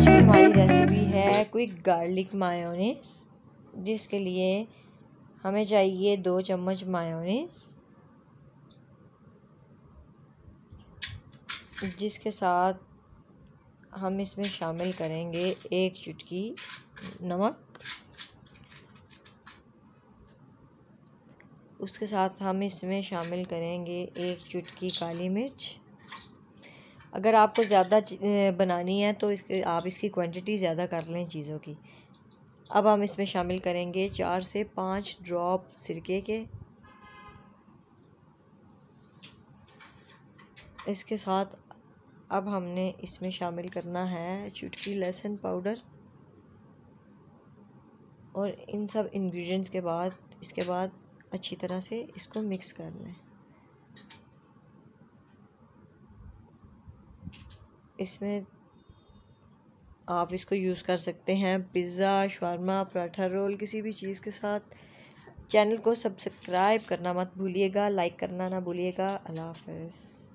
आज की हमारी रेसिपी है क्विक गार्लिक मायोनीस जिसके लिए हमें चाहिए दो चम्मच मायोनीस जिसके साथ हम इसमें शामिल करेंगे एक चुटकी नमक उसके साथ हम इसमें शामिल करेंगे एक चुटकी काली मिर्च अगर आपको ज़्यादा बनानी है तो इसके आप इसकी क्वांटिटी ज़्यादा कर लें चीज़ों की अब हम इसमें शामिल करेंगे चार से पाँच ड्रॉप सिरके के इसके साथ अब हमने इसमें शामिल करना है चुटकी लहसुन पाउडर और इन सब इंग्रेडिएंट्स के बाद इसके बाद अच्छी तरह से इसको मिक्स कर लें इसमें आप इसको यूज़ कर सकते हैं पिज़्ज़ा शवरमा पराठा रोल किसी भी चीज़ के साथ चैनल को सब्सक्राइब करना मत भूलिएगा लाइक करना ना भूलिएगा अल्लाह हाफ